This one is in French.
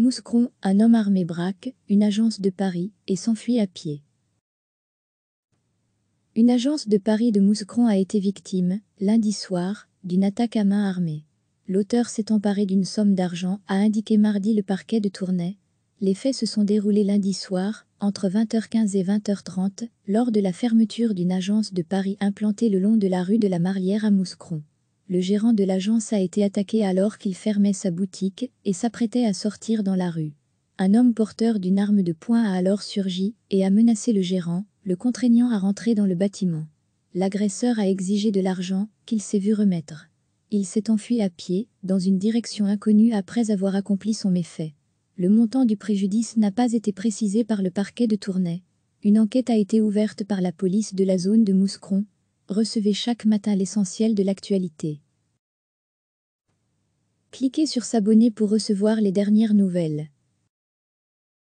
Mouscron, un homme armé braque une agence de Paris et s'enfuit à pied. Une agence de Paris de Mouscron a été victime, lundi soir, d'une attaque à main armée. L'auteur s'est emparé d'une somme d'argent, a indiqué mardi le parquet de Tournai. Les faits se sont déroulés lundi soir, entre 20h15 et 20h30, lors de la fermeture d'une agence de Paris implantée le long de la rue de la Marière à Mouscron le gérant de l'agence a été attaqué alors qu'il fermait sa boutique et s'apprêtait à sortir dans la rue. Un homme porteur d'une arme de poing a alors surgi et a menacé le gérant, le contraignant à rentrer dans le bâtiment. L'agresseur a exigé de l'argent qu'il s'est vu remettre. Il s'est enfui à pied, dans une direction inconnue après avoir accompli son méfait. Le montant du préjudice n'a pas été précisé par le parquet de Tournai. Une enquête a été ouverte par la police de la zone de Mouscron recevez chaque matin l'essentiel de l'actualité. Cliquez sur S'abonner pour recevoir les dernières nouvelles.